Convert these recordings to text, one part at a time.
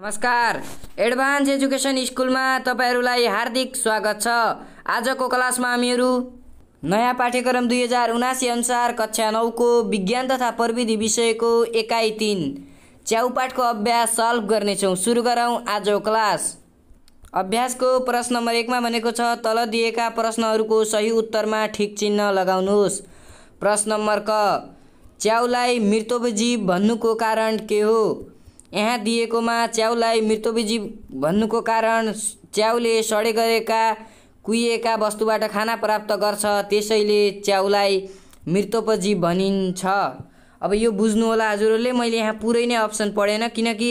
नमस्कार advance education स्कुलमा तपाईँहरूलाई हार्दिक स्वागत छ आजको क्लासमा हामीहरू नयाँ पाठ्यक्रम दुई हजार उनासी अनुसार कक्षा नौको विज्ञान तथा प्रविधि विषयको एकाइ तिन च्याउपाठको अभ्यास सल्भ गर्नेछौँ सुरु गरौँ आजको क्लास अभ्यासको प्रश्न नम्बर एकमा भनेको छ तल दिएका प्रश्नहरूको सही उत्तरमा ठिक चिन्ह लगाउनुहोस् प्रश्न नम्बर क च्याउलाई मृत्युजीव भन्नुको कारण के हो यहाँ दिएकोमा च्याउलाई मृतोबीजी भन्नुको कारण च्याउले सडे गरेका कुहिएका वस्तुबाट खाना प्राप्त गर्छ त्यसैले च्याउलाई मृतोपजीव भनिन्छ अब यो बुझ्नु होला हजुरहरूले मैले यहाँ पुरै नै अप्सन पढेन किनकि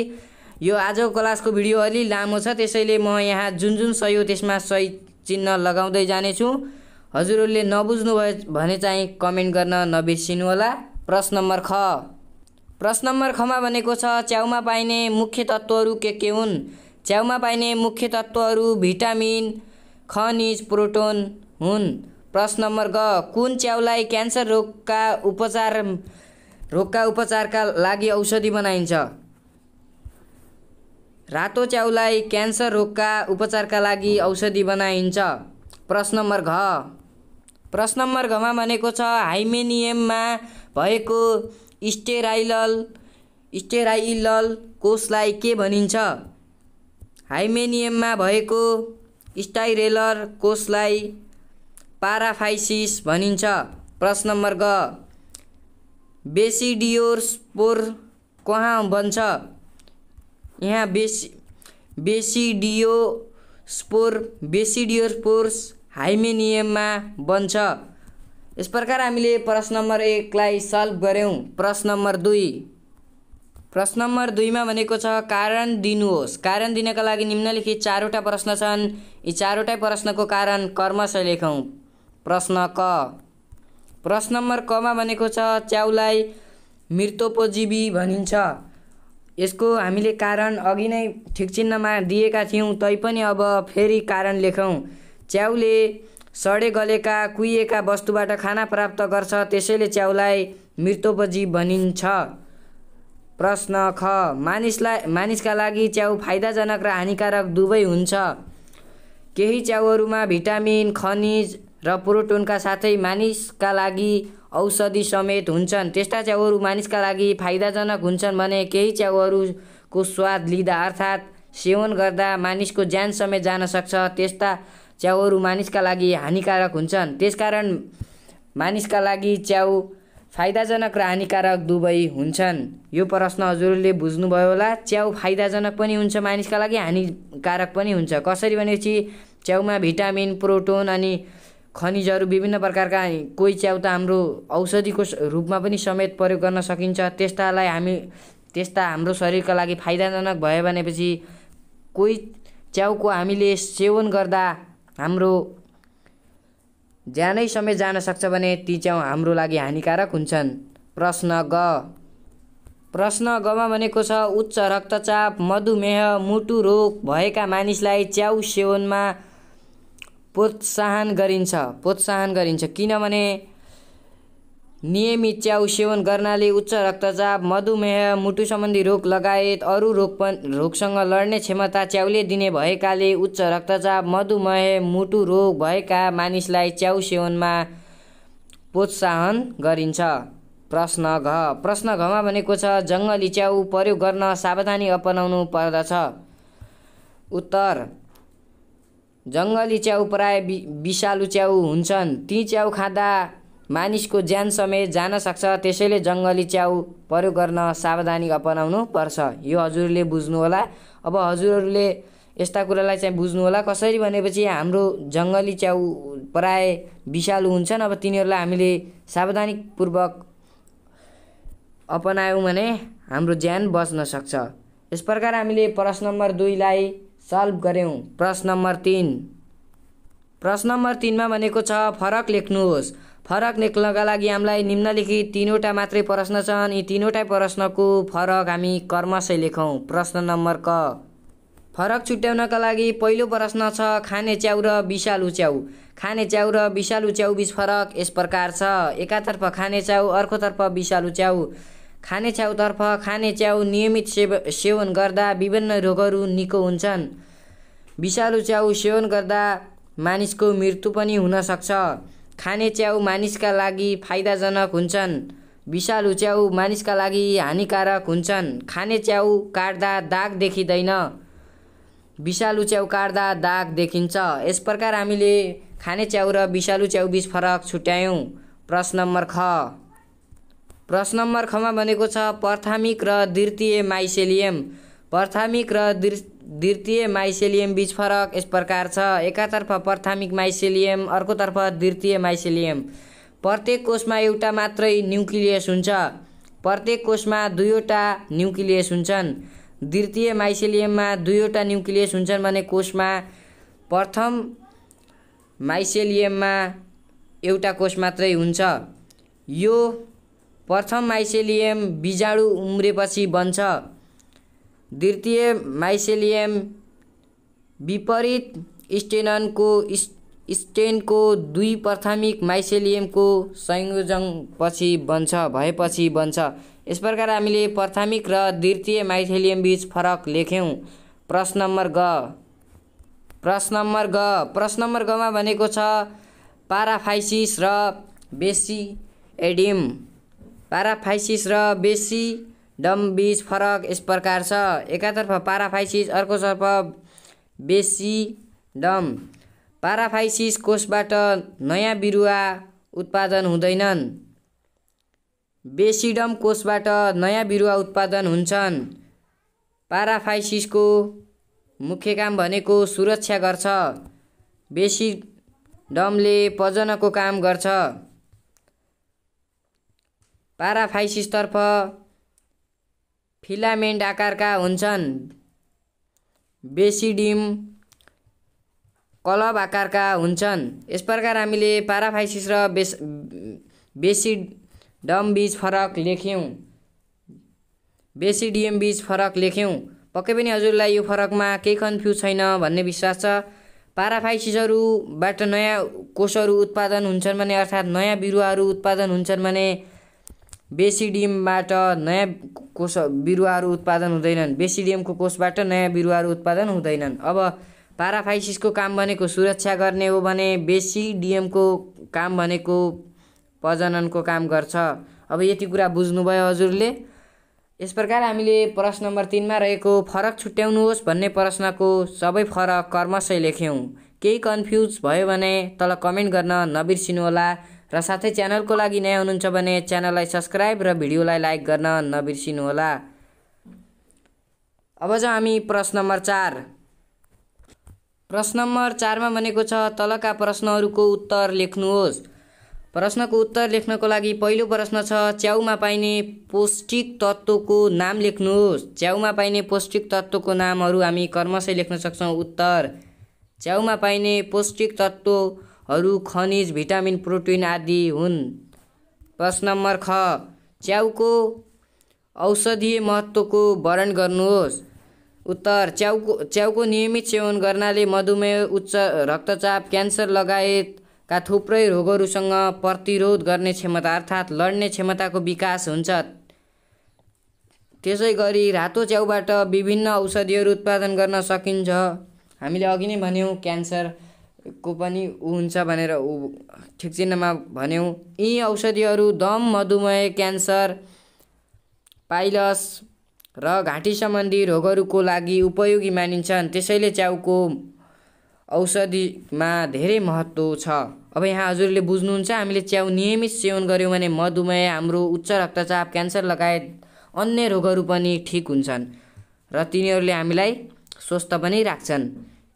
यो आजको क्लासको भिडियो अलि लामो छ त्यसैले म यहाँ जुन जुन सही हो त्यसमा सही चिन्ह लगाउँदै जानेछु हजुरहरूले नबुझ्नुभयो भने चाहिँ कमेन्ट गर्न नबिर्सिनु होला प्रश्न नम्बर ख प्रश्न नम्बर खमा भनेको छ च्याउमा पाइने मुख्य तत्त्वहरू के के हुन् च्याउमा पाइने मुख्य तत्त्वहरू भिटामिन खनिज प्रोटोन हुन् प्रश्न नम्बर ग कुन च्याउलाई क्यान्सर रोगका उपचार रोगका उपचारका लागि औषधि बनाइन्छ रातो च्याउलाई क्यान्सर रोगका उपचारका लागि औषधि बनाइन्छ प्रश्न नम्बर घ प्रश्न नम्बर घमा भनेको छ हाइमेनियममा भएको स्टेराइलल स्टेराइलल कोषलाई के भनिन्छ हाइमेनियममा भएको स्टाइरेलर कोषलाई पाराफाइसिस भनिन्छ प्रश्न नम्बर ग बेसिडियोस्पोर कहाँ बन्छ यहाँ बेसी बेसिडियोस्पोर बेसिडियोस्पोर्स हाइमेनियममा बन्छ यस प्रकार हामीले प्रश्न नम्बर एकलाई सल्भ गऱ्यौँ प्रश्न नम्बर दुई प्रश्न नम्बर दुईमा भनेको छ कारण दिनुहोस् कारण दिनका लागि निम्नलिखित चारवटा प्रश्न छन् यी चारवटै प्रश्नको कारण कर्मश लेखौँ प्रश्न क प्रश्न नम्बर कमा भनेको छ च्याउलाई मृतोपजीवी भनिन्छ यसको हामीले कारण अघि नै ठिक चिन्हमा दिएका थियौँ तैपनि अब फेरि कारण लेखौँ च्याउले सडे गलेका कुहिएका वस्तुबाट खाना प्राप्त गर्छ त्यसैले च्याउलाई मृत्युपजी भनिन्छ प्रश्न ख मानिसलाई मानिसका लागि च्याउ फाइदाजनक र हानिकारक दुवै हुन्छ केही च्याउहरूमा भिटामिन खनिज र प्रोटोनका साथै मानिसका लागि औषधि समेत हुन्छन् त्यस्ता च्याउहरू मानिसका लागि फाइदाजनक हुन्छन् भने केही च्याउहरूको स्वाद लिँदा अर्थात् सेवन गर्दा मानिसको ज्यान समेत जान सक्छ त्यस्ता च्याउहरू मानिसका लागि हानिकारक हुन्छन् त्यसकारण मानिसका लागि च्याउ फाइदाजनक र हानिकारक दुवै हुन्छन् यो प्रश्न हजुरले बुझ्नुभयो होला च्याउ फाइदाजनक पनि हुन्छ मानिसका लागि हानिकारक पनि हुन्छ कसरी भनेपछि च्याउमा भिटामिन प्रोटोन अनि खनिजहरू विभिन्न प्रकारका कोही च्याउ त हाम्रो औषधिको रूपमा पनि समेत प्रयोग गर्न सकिन्छ त्यस्तालाई हामी त्यस्ता हाम्रो शरीरका लागि फाइदाजनक भयो भनेपछि कोही च्याउको हामीले सेवन गर्दा हाम्रो ज्यानै समय जान सक्छ भने ती च्याउ हाम्रो लागि हानिकारक हुन्छन् प्रश्न ग प्रश्न गमा भनेको छ उच्च रक्तचाप मधुमेह मुटु रोग भएका मानिसलाई च्याउ सेवनमा प्रोत्साहन गरिन्छ प्रोत्साहन गरिन्छ किनभने नियमित च्याउ सेवन गर्नाले उच्च रक्तचाप मधुमेह मुटु सम्बन्धी रोग लगायत अरू रोग रोगसँग लड्ने क्षमता च्याउले दिने भएकाले उच्च रक्तचाप मधुमेह मुटु रोग भएका मानिसलाई च्याउ सेवनमा प्रोत्साहन गरिन्छ प्रश्न घ प्रश्न घमा भनेको छ जङ्गली च्याउ प्रयोग गर्न सावधानी अपनाउनु पर्दछ उत्तर जङ्गली च्याउ प्राय विषालु च्याउ हुन्छन् ती च्याउ खाँदा मानिसको ज्यान समेत जान सक्छ त्यसैले जङ्गली च्याउ प्रयोग गर्न सावधानी अपनाउनु पर्छ यो हजुरले बुझ्नुहोला अब हजुरहरूले यस्ता कुरालाई चाहिँ बुझ्नुहोला कसरी भनेपछि हाम्रो जङ्गली च्याउ प्राय विषालु हुन्छन् अब तिनीहरूलाई हामीले सावधानीपूर्वक अपनायौँ भने हाम्रो ज्यान बच्न सक्छ यस प्रकार हामीले प्रश्न नम्बर दुईलाई सल्भ गऱ्यौँ प्रश्न नम्बर तिन प्रश्न नम्बर तिनमा भनेको छ फरक लेख्नुहोस् फरक निक्ल्नका लागि हामीलाई निम्नलिखित तिनवटा मात्रै प्रश्न छन् यी तिनवटा प्रश्नको फरक हामी कर्मशै लेखौँ प्रश्न नम्बर क फरक छुट्याउनका लागि पहिलो प्रश्न छ खाने च्याउ र विषालु च्याउ खाने च्याउ र विषालु च्याउ बिच फरक यस प्रकार छ एकातर्फ खाने च्याउ अर्कोतर्फ विषालु च्याउ खाने च्याउतर्फ खाने च्याउ नियमित सेव सेवन गर्दा विभिन्न रोगहरू निको हुन्छन् विषालु च्याउ सेवन गर्दा मानिसको मृत्यु पनि हुनसक्छ खाने च्याउ मानिसका लागि फाइदाजनक हुन्छन् विषालु च्याउ मानिसका लागि हानिकारक हुन्छन् खाने च्याउ काट्दा दाग देखिँदैन विषालु च्याउ काट्दा दाग देखिन्छ यस प्रकार हामीले खाने च्याउ र विषालु च्याउ बिच फरक छुट्यायौँ प्रश्न नम्बर ख प्रश्न नम्बर खमा भनेको छ प्राथमिक र द्वितीय माइसेलियम प्राथमिक र द्वितीय माइसेलियम बीच फरक यस प्रकार छ एकातर्फ प्राथमिक माइसेलियम अर्कोतर्फ द्वितीय माइसेलियम प्रत्येक कोषमा एउटा मात्रै न्युक्लियस हुन्छ प्रत्येक कोषमा दुईवटा न्युक्लियस हुन्छन् द्वितीय माइसेलियममा दुईवटा न्युक्लियस हुन्छन् भने कोषमा प्रथम माइसेलियममा एउटा कोष मात्रै हुन्छ यो प्रथम माइसेलियम बिजाणु उम्रेपछि बन्छ द्वितीय माइसेलियम विपरीत स्टेनको स्टेनको दुई प्राथमिक माइसेलियमको संयोजनपछि बन्छ भएपछि बन्छ यस प्रकार हामीले प्राथमिक र द्वितीय माइसेलियम बीच फरक लेख्यौँ प्रश्न नम्बर ग प्रश्न नम्बर ग प्रश्न नम्बर गमा भनेको छ पाराफाइसिस र बेसी एडिम पाराफाइसिस र बेसी डम बिच फरक यस प्रकार छ एकातर्फ पाराफाइसिस अर्कोतर्फ बेसी डम पाराफाइसिस कोषबाट नयाँ बिरुवा उत्पादन हुँदैनन् बेसिडम कोषबाट नयाँ बिरुवा उत्पादन हुन्छन् पाराफाइसिसको मुख्य काम भनेको सुरक्षा गर्छ डमले पजनको काम गर्छ पाराफाइसिसतर्फ फिलामेन्ट आकारका हुन्छन् बेसिडिम कलब आकारका हुन्छन् यस प्रकार हामीले पाराफाइसिस र बेस बेसिडम बीज फरक लेख्यौँ बेसिडियम बीज फरक लेख्यौँ पक्कै पनि हजुरलाई यो फरकमा केही कन्फ्युज छैन भन्ने विश्वास छ पाराफाइसिसहरूबाट नयाँ कोषहरू उत्पादन हुन्छन् भने अर्थात् नयाँ बिरुवाहरू उत्पादन हुन्छन् भने बेसिडियमबाट नयाँ कोष बिरुवाहरू उत्पादन हुँदैनन् बेसिडियमको कोषबाट नयाँ बिरुवाहरू उत्पादन हुँदैनन् अब पाराफाइसिसको काम भनेको सुरक्षा गर्ने हो भने बेसिडिएमको काम भनेको प्रजननको काम गर्छ अब यति कुरा बुझ्नुभयो हजुरले यस प्रकार हामीले प्रश्न नम्बर तिनमा रहेको फरक छुट्याउनुहोस् भन्ने प्रश्नको सबै फरक कर्मशै लेख्यौँ केही कन्फ्युज भयो भने तल कमेन्ट गर्न नबिर्सिनुहोला र साथै च्यानलको लागि नयाँ हुनुहुन्छ भने च्यानललाई सब्सक्राइब र भिडियोलाई लाइक गर्न नबिर्सिनु होला अब जाउँ हामी प्रश्न नम्बर चार प्रश्न नम्बर चारमा भनेको छ तलका प्रश्नहरूको उत्तर लेख्नुहोस् प्रश्नको उत्तर लेख्नको लागि पहिलो प्रश्न छ च्याउमा पाइने पौष्टिक तत्त्वको नाम लेख्नुहोस् च्याउमा पाइने पौष्टिक तत्त्वको नामहरू हामी कर्मशै लेख्न सक्छौँ उत्तर च्याउमा पाइने पौष्टिक तत्त्व हरू खनिज भिटामिन प्रोटिन आदि हुन् प्रश्न नम्बर ख च्याउको औषधीय महत्त्वको वर्णन गर्नुहोस् उत्तर च्याउको च्याउको नियमित सेवन गर्नाले मधुमेह उच्च रक्तचाप क्यान्सर लगायतका थुप्रै रोगहरूसँग प्रतिरोध गर्ने क्षमता अर्थात् लड्ने क्षमताको विकास हुन्छ त्यसै गरी रातो च्याउबाट विभिन्न औषधिहरू उत्पादन गर्न सकिन्छ हामीले अघि नै भन्यौँ क्यान्सर को पनि ऊ हुन्छ भनेर ऊ ठिक चिन्हमा भन्यौँ यी औषधिहरू दम मधुमेह क्यान्सर पाइलस र घाँटी सम्बन्धी रोगहरूको लागि उपयोगी मानिन्छन् त्यसैले च्याउको औषधिमा धेरै महत्त्व छ अब यहाँ हजुरले बुझ्नुहुन्छ हामीले च्याउ नियमित सेवन गऱ्यौँ भने मधुमेह हाम्रो उच्च रक्तचाप क्यान्सर लगायत अन्य रोगहरू पनि ठिक हुन्छन् र तिनीहरूले हामीलाई स्वस्थ पनि राख्छन्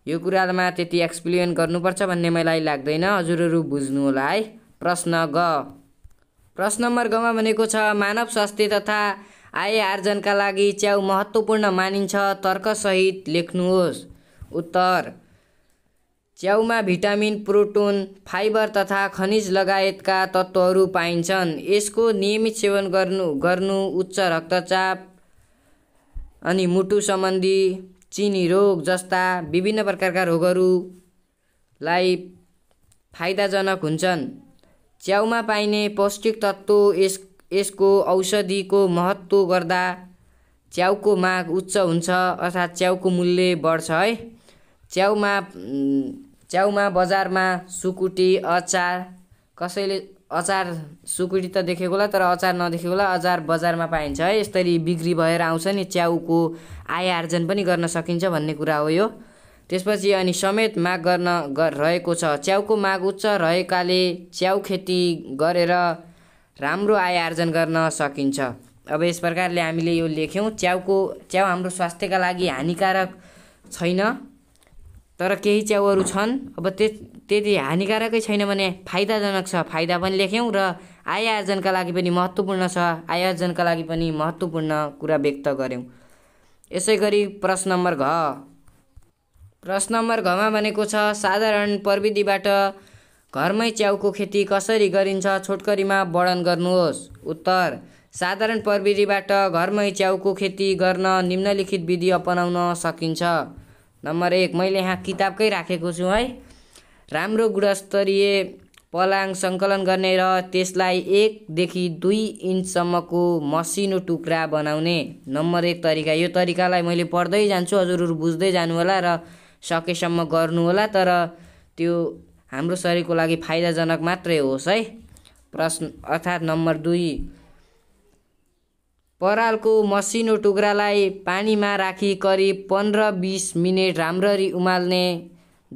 यो कुरामा त्यति एक्सप्लेन गर्नुपर्छ भन्ने मलाई लाग्दैन हजुरहरू बुझ्नु होला है प्रश्न ग प्रश्न नम्बर गमा भनेको छ मानव स्वास्थ्य तथा आय आर्जनका लागि च्याउ महत्त्वपूर्ण मानिन्छ तर्कसहित लेख्नुहोस् उत्तर च्याउमा भिटामिन प्रोटोन फाइबर तथा खनिज लगायतका तत्त्वहरू पाइन्छन् यसको नियमित सेवन गर्नु गर्नु उच्च रक्तचाप अनि मुटु सम्बन्धी चिनी रोग जस्ता विभिन्न प्रकारका रोगहरूलाई फाइदाजनक हुन्छन् च्याउमा पाइने पौष्टिक तत्त्व यस यसको औषधिको महत्त्व गर्दा च्याउको माग उच्च हुन्छ अर्थात् च्याउको मूल्य बढ्छ है च्याउमा च्याउमा बजारमा सुकुटी अचार कसैले अचार सुकुटी त देखेको होला तर अचार नदेखेकोला अचार बजारमा पाइन्छ है यसरी बिक्री भएर आउँछ नि च्याउको आय आर्जन पनि गर्न सकिन्छ भन्ने कुरा हो यो त्यसपछि अनि समेत माग गर्न रहेको छ च्याउको माग उच्च रहेकाले च्याउ खेती गरेर राम्रो आय आर्जन गर्न सकिन्छ अब यस प्रकारले हामीले यो लेख्यौँ च्याउको च्याउ हाम्रो स्वास्थ्यका लागि हानिकारक छैन तर केही च्याउहरू छन् अब त्यो त्यति हानिकारकै छैन भने फाइदाजनक छ फाइदा पनि लेख्यौँ र आय आर्जनका लागि पनि महत्त्वपूर्ण छ आय आर्जनका लागि पनि महत्त्वपूर्ण कुरा व्यक्त गऱ्यौँ यसै गरी प्रश्न नम्बर घ प्रश्न नम्बर घमा भनेको छ साधारण प्रविधिबाट घरमै च्याउको खेती कसरी गरिन्छ छोटकरीमा वर्णन गर्नुहोस् उत्तर साधारण प्रविधिबाट घरमै च्याउको खेती गर्न निम्नलिखित विधि अपनाउन सकिन्छ नम्बर एक मैले यहाँ किताबकै राखेको छु है राम्रो गुणस्तरीय पलाङ सङ्कलन गर्ने र त्यसलाई एकदेखि दुई इन्चसम्मको मसिनो टुक्रा बनाउने नम्बर एक तरिका यो तरिकालाई मैले पढ्दै जान्छु हजुरहरू बुझ्दै जानुहोला र सकेसम्म गर्नुहोला तर त्यो हाम्रो शरीरको लागि फाइदाजनक मात्रै होस् है प्रश्न अर्थात् नम्बर दुई परालको मसिनो टुक्रालाई पानीमा राखी करिब पन्ध्र बिस मिनट राम्ररी उमाल्ने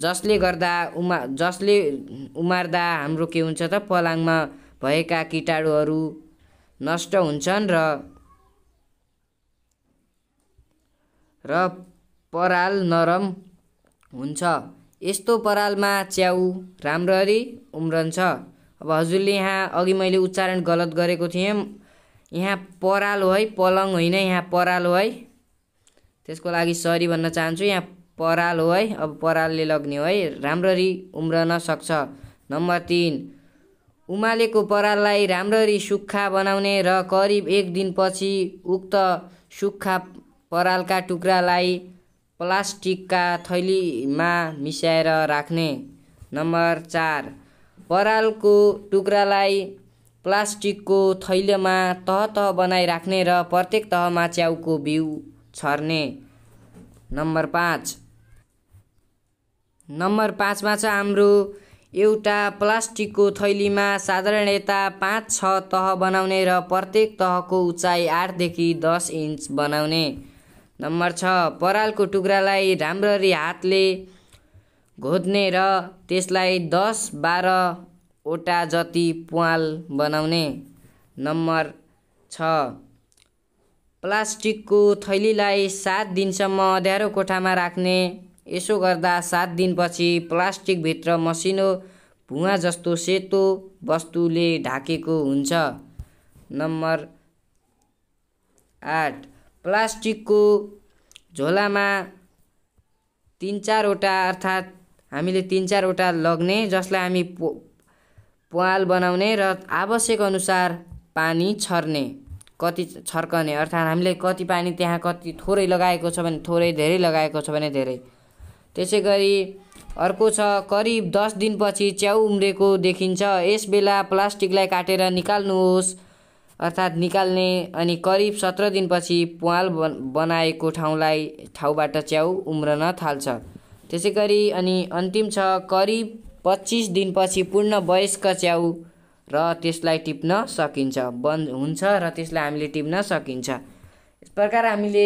जसले गर्दा उमा जसले उमार्दा हाम्रो के हुन्छ त पलाङमा भएका किटाणुहरू नष्ट हुन्छन् र र पराल नरम हुन्छ यस्तो परालमा च्याउ राम्ररी उम्रन्छ अब हजुरले यहाँ अघि मैले उच्चारण गलत गरेको थिएँ यहाँ परालो है पलङ होइन यहाँ परालो है त्यसको लागि सरी भन्न चाहन्छु यहाँ पराल हो है अब परालले लग्ने हो है राम्ररी उम्रन सक्छ नम्बर तिन उमालेको पराललाई राम्ररी सुक्खा बनाउने र करिब एक दिनपछि उक्त सुक्खा परालका टुक्रालाई प्लास्टिकका थैलीमा मिसाएर राख्ने नम्बर चार परालको टुक्रालाई प्लास्टिकको थैलीमा तह तह बनाइराख्ने र प्रत्येक तहमा च्याउको बिउ छर्ने नम्बर पाँच नम्बर पाँचमा छ हाम्रो एउटा प्लास्टिकको थैलीमा साधारणता पाँच छ तह बनाउने र प्रत्येक तहको उचाइ आठदेखि दस इन्च बनाउने नम्बर छ परालको टुक्रालाई राम्ररी हातले घोद्ने र त्यसलाई दस बाह्र ओटा जति प्वाल बनाउने नम्बर छ प्लास्टिकको थैलीलाई सात दिनसम्म अँध्यारो कोठामा राख्ने यसो गर्दा सात दिनपछि प्लास्टिकभित्र मसिनो भुवा जस्तो सेतो वस्तुले ढाकेको हुन्छ नम्बर आठ प्लास्टिकको झोलामा तिन चारवटा अर्थात् हामीले तिन चारवटा लग्ने जसलाई हामी प्वाल बनाउने र आवश्यक अनुसार पानी छर्ने कति छर्कने अर्थात् हामीले कति पानी त्यहाँ कति थोरै लगाएको छ भने थोरै धेरै लगाएको छ भने धेरै त्यसै गरी अर्को छ करिब दस दिनपछि च्याउ उम्रेको देखिन्छ यस बेला प्लास्टिकलाई काटेर निकाल्नुहोस् अर्थात् निकाल्ने अनि करिब सत्र दिनपछि प्वाल बनाएको ठाउँलाई ठाउँबाट च्याउ उम्रन थाल्छ त्यसै गरी अनि अन्तिम छ करिब पच्चिस दिनपछि पूर्ण वयस्क च्याउ र त्यसलाई टिप्न सकिन्छ बन्द हुन्छ र त्यसलाई हामीले टिप्न सकिन्छ यस प्रकार हामीले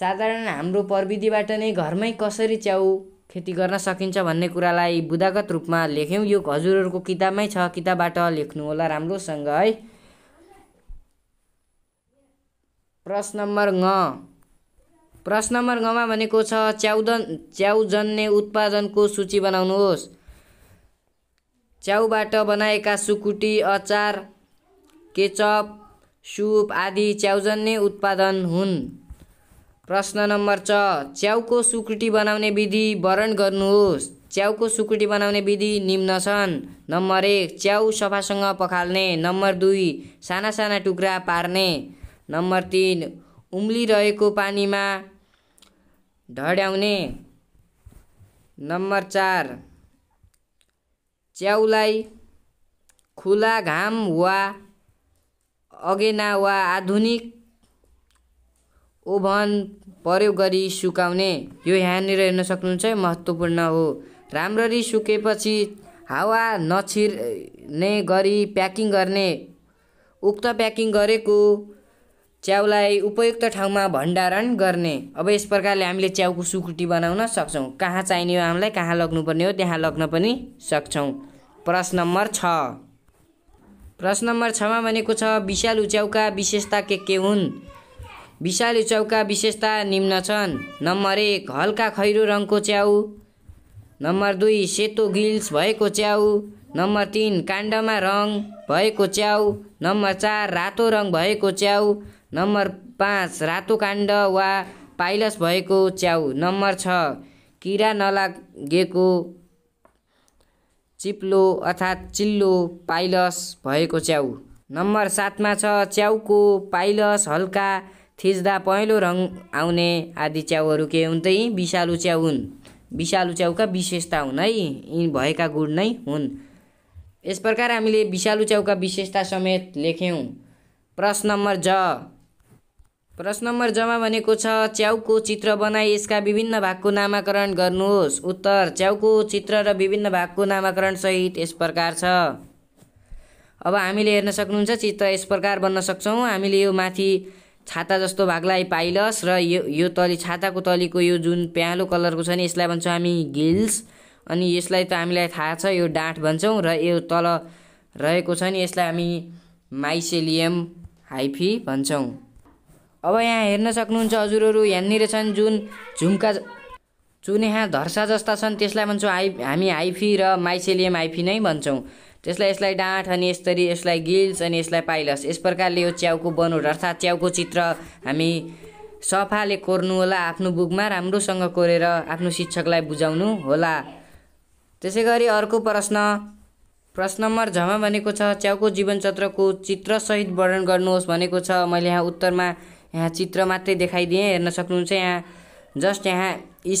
साधारण हाम्रो प्रविधिबाट नै घरमै कसरी च्याउ खेती गर्न सकिन्छ भन्ने कुरालाई बुदागत रूपमा लेख्यौँ यो हजुरहरूको किताबमै छ किताबबाट लेख्नु होला राम्रोसँग है प्रश्न नम्बर ङ प्रश्न नम्बर गमा भनेको छ च्याउदन च्याउ जन्ने उत्पादनको सूची बनाउनुहोस् च्याउबाट बनाएका सुकुटी अचार केचप सुप आदि च्याउजन्य उत्पादन हुन् प्रश्न नम्बर छ च्याउको सुकुटी बनाउने विधि वर्णन गर्नुहोस् च्याउको सुकुटी बनाउने विधि निम्न छन् नम्बर एक च्याउ सफासँग पखाल्ने नम्बर दुई साना साना टुक्रा पार्ने नम्बर तिन उम्लिरहेको पानीमा ढड्याउने नम्बर चार च्याउलाई खुला घाम वा अगेना वा आधुनिक ओभन प्रयोग गरी सुकाउने यो यहाँनिर हेर्न सक्नुहुन्छ महत्त्वपूर्ण हो राम्ररी सुकेपछि हावा नछिर्ने गरी प्याकिङ गर्ने उक्त प्याकिङ गरेको च्याउलाई उपयुक्त ठाउँमा भण्डारण गर्ने अब यस प्रकारले हामीले च्याउको सुकुटी बनाउन सक्छौँ कहाँ चाहिने हो हामीलाई कहाँ लग्नुपर्ने हो त्यहाँ लग्न पनि सक्छौँ प्रश्न नम्बर छ प्रश्न नम्बर छमा भनेको छ विशाल च्याउका विशेषता के के हुन् विषालु च्याउका विशेषता निम्न छन् नम्बर एक हल्का खैरो रङको च्याउ नम्बर दुई सेतो गिल्स भएको च्याउ नम्बर तिन काण्डमा रङ भएको च्याउ नम्बर चार रातो रङ भएको च्याउ नम्बर पाँच रातो काण्ड वा पाइलस भएको च्याउ नम्बर छ किरा नलागेको चिप्लो अर्थात् चिल्लो पाइलस भएको च्याउ नम्बर सातमा छ च्याउको पाइलस हल्का थिच्दा पहेँलो रङ आउने आदि च्याउहरू के हुन् त यी विषालु च्याउ हुन् विषालु च्याउका विशेषता हुन् है यी भएका गुण नै हुन् यस प्रकार हामीले विषालु च्याउका विशेषता समेत लेख्यौँ प्रश्न नम्बर ज प्रश्न नम्बर जम्मा भनेको छ च्याउको चित्र बनाई यसका विभिन्न भागको नामाकरण गर्नुहोस् उत्तर च्याउको चित्र र विभिन्न भागको नामाकरण सहित यस प्रकार छ अब हामीले हेर्न सक्नुहुन्छ चित्र यस प्रकार बन्न सक्छौँ हामीले यो माथि छाता जस्तो भागलाई पाइलस र यो यो तली छाताको तलीको यो जुन प्यालो कलरको छ नि यसलाई भन्छौँ हामी गिल्स अनि यसलाई त हामीलाई थाहा छ यो डाँठ भन्छौँ र यो तल रहेको छ नि यसलाई हामी माइसेलियम हाइफी भन्छौँ अब यहाँ हेर्न सक्नुहुन्छ हजुरहरू यहाँनिर छन् जुन झुम्का चुनेहा धर्सा जस्ता छन् त्यसलाई भन्छौँ हाइ हामी हाइफी र माइसेलियम हाइफी नै भन्छौँ त्यसलाई यसलाई डाँठ अनि यसरी यसलाई गिल्स अनि यसलाई पाइलस यस प्रकारले यो च्याउको बनोट अर्थात् च्याउको चित्र हामी सफाले कोर्नु होला आफ्नो बुकमा राम्रोसँग कोरेर आफ्नो शिक्षकलाई बुझाउनु होला त्यसै गरी अर्को प्रश्न प्रश्न नम्बर झमा भनेको छ च्याउको जीवनचत्रको चित्रसहित वर्णन गर्नुहोस् भनेको छ मैले यहाँ उत्तरमा यहाँ चित्र मात्रै देखाइदिएँ हेर्न सक्नुहुन्छ यहाँ जस्ट यहाँ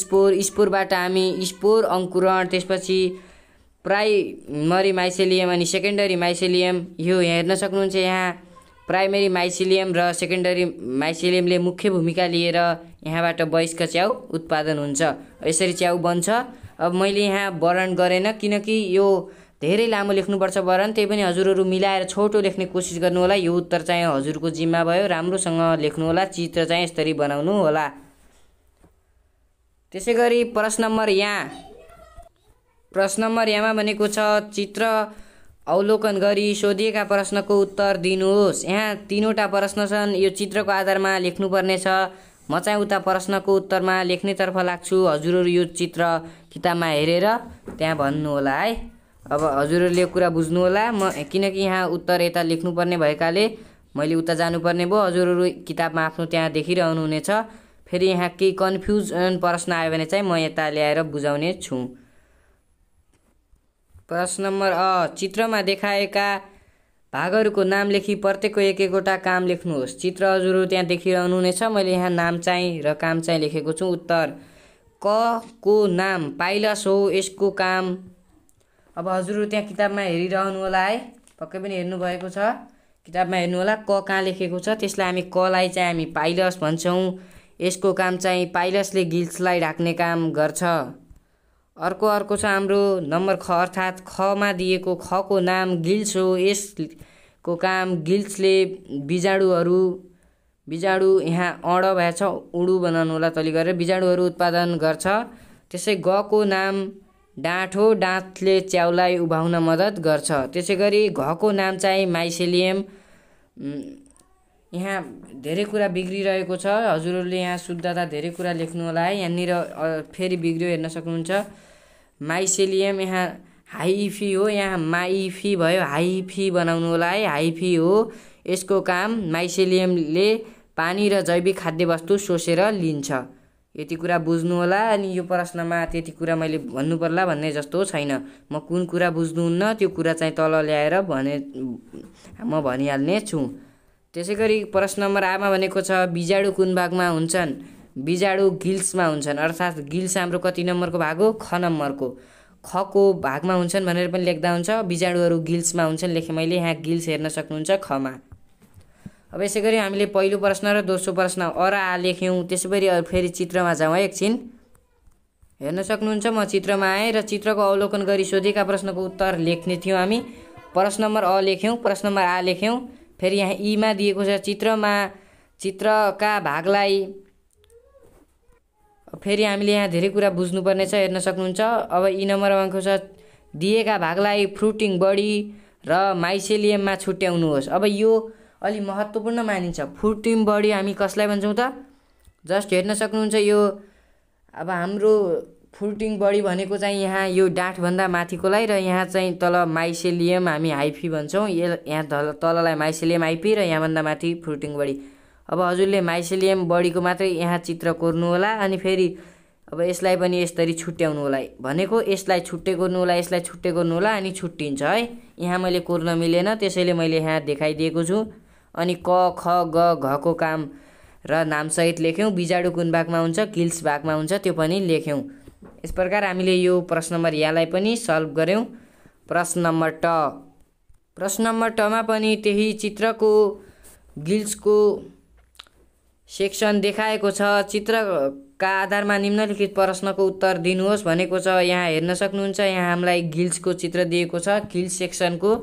स्पोर स्पोरबाट हामी स्पोर अङ्कुरण त्यसपछि प्राइमरी माइसेलियम अनि सेकेन्डरी माइसेलियम यो यहाँ हेर्न सक्नुहुन्छ यहाँ प्राइमेरी माइसिलियम र सेकेन्डरी माइसिलियमले मुख्य भूमिका लिएर यहाँबाट वयस्क च्याउ उत्पादन हुन्छ यसरी च्याउ बन्छ अब मैले यहाँ वर्णन गरेन किनकि यो धेरै लामो लेख्नुपर्छ वरन त्यही पनि हजुरहरू मिलाएर छोटो लेख्ने कोसिस गर्नुहोला यो उत्तर चाहिँ हजुरको जिम्मा भयो राम्रोसँग लेख्नु होला चित्र चाहिँ यसरी बनाउनु होला त्यसै गरी प्रश्न नम्बर यहाँ प्रश्न नम्बर यहाँमा भनेको छ चित्र अवलोकन गरी सोधिएका प्रश्नको उत्तर दिनुहोस् यहाँ तिनवटा प्रश्न छन् यो चित्रको आधारमा लेख्नुपर्नेछ म चाहिँ उता प्रश्नको उत्तरमा लेख्नेतर्फ लाग्छु हजुरहरू यो चित्र किताबमा हेरेर त्यहाँ भन्नुहोला है अब हजुरहरूले कुरा बुझ्नु होला म किनकि यहाँ उत्तर यता लेख्नुपर्ने भएकाले मैले उता जानुपर्ने भयो हजुरहरू किताबमा आफ्नो त्यहाँ देखिरहनुहुनेछ फेरि यहाँ केही कन्फ्युजन प्रश्न आयो भने चाहिँ म यता ल्याएर बुझाउने छु प्रश्न नम्बर अ चित्रमा देखाएका भागहरूको नाम लेखी प्रत्येकको एक एकवटा काम लेख्नुहोस् चित्र हजुरहरू त्यहाँ देखिरहनुहुनेछ मैले यहाँ नाम चाहिँ र काम चाहिँ लेखेको छु उत्तर क को नाम पाइलस हो यसको काम अब हजुर त्यहाँ किताबमा हेरिरहनु होला है पक्कै पनि हेर्नुभएको छ किताबमा हेर्नु होला क कहाँ लेखेको छ त्यसलाई हामी कलाई चाहिँ हामी पाइलस भन्छौँ यसको काम चाहिँ पाइलसले गिल्सलाई ढाक्ने काम गर्छ अर्को अर्को छ हाम्रो नम्बर ख अर्थात् खमा दिएको खको नाम गिल्स हो यसको काम गिल्सले बिजाडुहरू बिजाडु यहाँ अड भएछ उडु बनाउनु होला तलि गरेर बिजाडुहरू उत्पादन गर्छ त्यसै गको नाम डाँठो डाँठले च्याउलाई उभाउन मद्दत गर्छ त्यसै गरी घको नाम चाहिँ माइसेलियम यहाँ धेरै कुरा बिग्रिरहेको छ हजुरहरूले यहाँ शुद्धता धेरै कुरा लेख्नु होला है यहाँनिर फेरि बिग्रियो हेर्न सक्नुहुन्छ माइसेलियम यहाँ हाइफी हो यहाँ माइफी भयो हाइफी बनाउनु होला है हाइफी हो यसको काम माइसेलियमले पानी र जैविक खाद्य वस्तु सोसेर लिन्छ यति कुरा बुझ्नु होला अनि यो प्रश्नमा त्यति कुरा मैले भन्नु पर्ला भन्ने जस्तो छैन म कुन कुरा बुझ्नुहुन्न त्यो कुरा चाहिँ तल ल्याएर भने म भनिहाल्ने छु त्यसै गरी प्रश्न नम्बर आमा भनेको छ बिजाडु कुन भागमा हुन्छन् बिजाडु गिल्समा हुन्छन् अर्थात् गिल्स हाम्रो कति नम्बरको भाग हो ख नम्बरको खको भागमा हुन्छन् भनेर पनि लेख्दा हुन्छ बिजाडुहरू गिल्समा हुन्छन् लेखेँ मैले यहाँ गिल्स हेर्न सक्नुहुन्छ खमा अब यसै गरी हामीले पहिलो प्रश्न र दोस्रो प्रश्न अर आ लेख्यौँ त्यसैगरी फेरि चित्रमा जाउँ है एकछिन हेर्न सक्नुहुन्छ म चित्रमा आएँ र चित्रको अवलोकन गरी सोधेका प्रश्नको उत्तर लेख्ने थियौँ हामी प्रश्न नम्बर अ लेख्यौँ प्रश्न नम्बर आ लेख्यौँ फेरि यहाँ ईमा दिएको छ चित्रमा चित्रका भागलाई फेरि हामीले यहाँ धेरै कुरा बुझ्नुपर्नेछ हेर्न सक्नुहुन्छ अब इ नम्बर वानको छ दिएका भागलाई फ्रुटिङ बडी र माइसेलियममा छुट्याउनुहोस् अब यो अलि महत्त्वपूर्ण मानिन्छ फुड टिम बडी हामी कसलाई भन्छौँ त जस्ट हेर्न सक्नुहुन्छ यो अब हाम्रो फुटिङ बडी भनेको चाहिँ यहाँ यो डाँठभन्दा माथिकोलाई र यहाँ चाहिँ तल माइसेलियम हामी हाइफी भन्छौँ यो यहाँ तल तललाई माइसेलियम हाइफी र यहाँभन्दा माथि फुटिङ बडी अब हजुरले माइसेलियम बडीको मात्रै यहाँ चित्र कोर्नु होला अनि फेरि अब यसलाई पनि यसरी छुट्याउनु होला भनेको यसलाई छुट्टै कोर्नु होला यसलाई छुट्टै गर्नु होला अनि छुट्टिन्छ है यहाँ मैले कोर्न मिलेन त्यसैले मैले यहाँ देखाइदिएको छु अनि क ख ग घको काम र नामसहित लेख्यौँ बिजाडु कुन भागमा हुन्छ किल्स भागमा हुन्छ त्यो पनि लेख्यौँ यस प्रकार हामीले यो प्रश्न नम्बर यहाँलाई पनि सल्भ गऱ्यौँ प्रश्न नम्बर ट प्रश्न नम्बर टमा पनि त्यही चित्रको गिल्सको सेक्सन देखाएको छ चित्रका आधारमा निम्नलिखित प्रश्नको उत्तर दिनुहोस् भनेको छ यहाँ हेर्न सक्नुहुन्छ यहाँ हामीलाई गिल्सको चित्र दिएको छ गिल्स सेक्सनको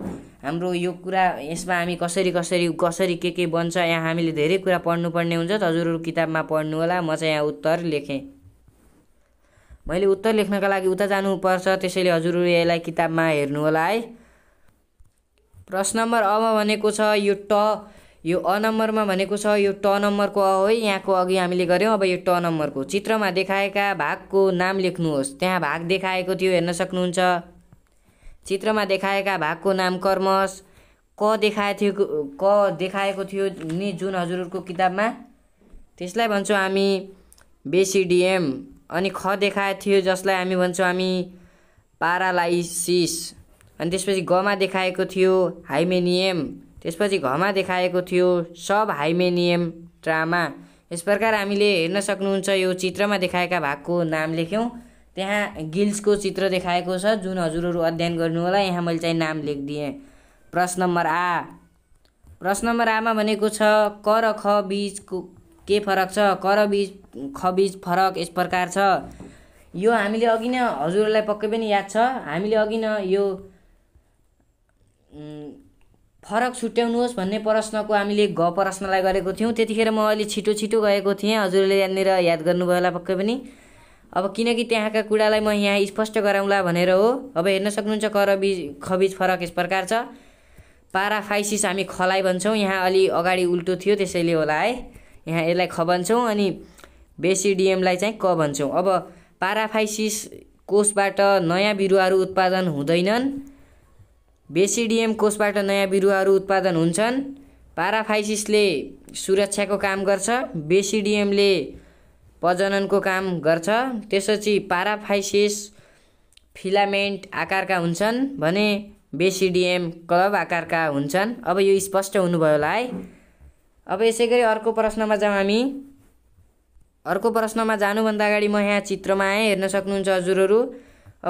हाम्रो यो कुरा यसमा हामी कसरी कसरी कसरी के के बन्छ यहाँ हामीले धेरै कुरा पढ्नुपर्ने हुन्छ हजुरहरू किताबमा पढ्नु होला म चाहिँ यहाँ उत्तर लेखेँ मैले उत्तर लेख्नका लागि उता जानुपर्छ त्यसैले हजुरहरू यसलाई किताबमा हेर्नु होला है प्रश्न नम्बर अमा भनेको छ यो ट यो अ नम्बरमा भनेको छ यो ट नम्बरको अ है यहाँको अघि हामीले गऱ्यौँ अब यो ट नम्बरको चित्रमा देखाएका भागको नाम लेख्नुहोस् त्यहाँ भाग देखाएको थियो हेर्न सक्नुहुन्छ चित्रमा देखाएका भागको नाम कर्मस क देखाए थियो क देखाएको थियो नि जुन हजुरहरूको किताबमा त्यसलाई भन्छौँ हामी बेसिडिएम अनि ख देखाएको थियो जसलाई हामी भन्छौँ हामी पारालाइसिस अनि त्यसपछि गमा देखाएको थियो हाइमेनियम त्यसपछि घमा देखाएको थियो सब हाइमेनियम ट्रामा यस प्रकार हामीले हेर्न सक्नुहुन्छ यो चित्रमा देखाएका भागको नाम लेख्यौँ त्यहाँ गिल्सको चित्र देखाएको छ जुन हजुरहरू अध्ययन गर्नु होला यहाँ मैले चाहिँ नाम लेखिदिएँ प्रश्न नम्बर आ प्रश्न नम्बर आमा भनेको छ क र ख बिचको के फरक छ क र बिच ख बिच फरक यस प्रकार छ यो हामीले अघि नै हजुरहरूलाई पक्कै पनि याद छ हामीले अघि न यो फरक छुट्याउनुहोस् भन्ने प्रश्नको हामीले घ प्रश्नलाई गरेको थियौँ त्यतिखेर म अलि छिटो छिटो गएको थिएँ हजुरले यहाँनिर याद गर्नुभयो होला पक्कै पनि अब किनकि त्यहाँका कुरालाई म यहाँ स्पष्ट गराउँला भनेर हो अब हेर्न सक्नुहुन्छ बिज खबिज फरक यस प्रकार छ पाराफाइसिस हामी खलाई भन्छौँ यहाँ अलि अगाडि उल्टो थियो त्यसैले होला है यहाँ यसलाई ख भन्छौँ अनि बेसिडिएमलाई चाहिँ क भन्छौँ अब पाराफाइसिस कोषबाट नयाँ बिरुवाहरू उत्पादन हुँदैनन् बेसिडिएम कोषबाट नयाँ बिरुवाहरू उत्पादन हुन्छन् पाराफाइसिसले सुरक्षाको काम गर्छ बेसिडिएमले प्रजननको काम गर्छ त्यसपछि पाराफाइसिस फिलामेन्ट आकारका हुन्छन् भने बेसिडिएम क्लब आकारका हुन्छन् अब यो स्पष्ट हुनुभयो होला है अब यसै गरी अर्को प्रश्नमा जाउँ हामी अर्को प्रश्नमा जानुभन्दा अगाडि म यहाँ चित्रमा आएँ हेर्न सक्नुहुन्छ हजुरहरू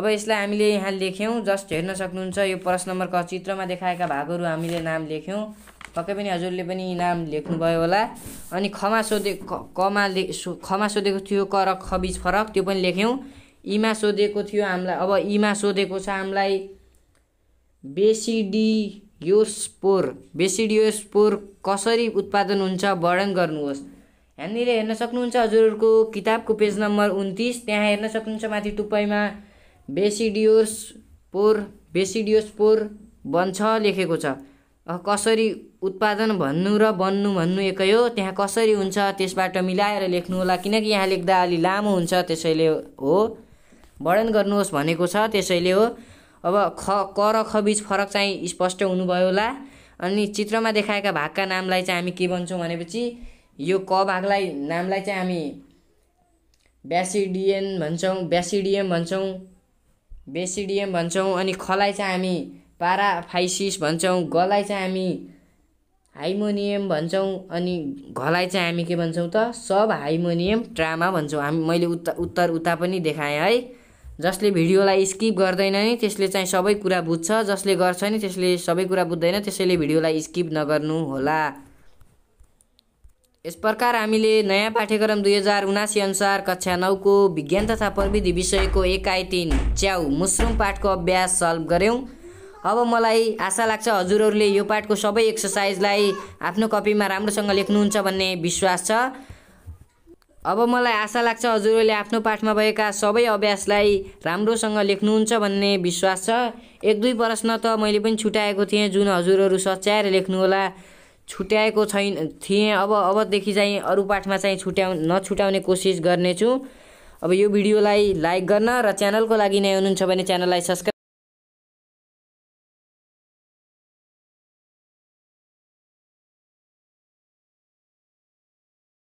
अब यसलाई हामीले यहाँ लेख्यौँ जस्ट हेर्न सक्नुहुन्छ यो प्रश्न नम्बरको चित्रमा देखाएका भागहरू हामीले नाम लेख्यौँ पक्कै पनि हजुरले पनि इनाम लेख्नुभयो होला अनि खमा सोधे कमा ले खमा सोधेको थियो क खबिज फरक त्यो पनि लेख्यौँ इमा सोधेको थियो हामीलाई अब इमा सोधेको छ हामीलाई बेसिडियोस्पोर स्पोर कसरी उत्पादन हुन्छ वर्णन गर्नुहोस् यहाँनिर हेर्न सक्नुहुन्छ हजुरहरूको किताबको पेज नम्बर उन्तिस त्यहाँ हेर्न सक्नुहुन्छ माथि टुप्पैमा बेसिडियोस पोर बन्छ लेखेको छ कसरी उत्पादन भन्नु र बन्नु भन्नु एकै हो त्यहाँ कसरी हुन्छ त्यसबाट मिलाएर लेख्नु होला किनकि यहाँ लेख्दा अलि लामो हुन्छ त्यसैले हो वर्णन गर्नुहोस् भनेको छ त्यसैले हो अब ख क र ख बिच फरक चाहिँ स्पष्ट हुनुभयो होला अनि चित्रमा देखाएका भागका नामलाई चाहिँ हामी के भन्छौँ भनेपछि यो क भागलाई नामलाई चाहिँ हामी ब्यासिडिएन भन्छौँ ब्यासिडियम भन्छौँ बेसिडिएम भन्छौँ अनि खलाई चाहिँ हामी पाराफाइसिस भन्छौँ गलाई चाहिँ हामी हार्मोनियम भन्छौँ अनि घलाई चाहिँ हामी के भन्छौँ त सब हाइमोनियम ट्रामा भन्छौँ हामी मैले उत्तर उत्तर उता पनि देखाएँ है जसले भिडियोलाई स्किप गर्दैन नि त्यसले चाहिँ सबै कुरा बुझ्छ जसले गर्छ नि त्यसले सबै कुरा बुझ्दैन त्यसैले भिडियोलाई स्किप नगर्नु होला यस प्रकार हामीले नयाँ पाठ्यक्रम दुई हजार उनासी अनुसार कक्षा नौको विज्ञान तथा प्रविधि विषयको एकाइ तिन च्याउ मुस्रुम पाठको अभ्यास सल्भ गऱ्यौँ अब मलाई आशा लाग्छ हजुरहरूले यो पाठको सबै एक्सर्साइजलाई आफ्नो कपीमा राम्रोसँग लेख्नुहुन्छ भन्ने विश्वास छ अब मलाई आशा लाग्छ हजुरहरूले आफ्नो पाठमा भएका सबै अभ्यासलाई राम्रोसँग लेख्नुहुन्छ भन्ने विश्वास छ एक दुई प्रश्न त मैले पनि छुट्याएको थिएँ जुन हजुरहरू सच्याएर लेख्नुहोला छुट्याएको छैन थिएँ अब अबदेखि चाहिँ अरू पाठमा चाहिँ छुट्याउ नछुट्याउने कोसिस गर्नेछु अब यो भिडियोलाई लाइक गर्न र च्यानलको लागि नै हुनुहुन्छ भने च्यानललाई सब्सक्राइब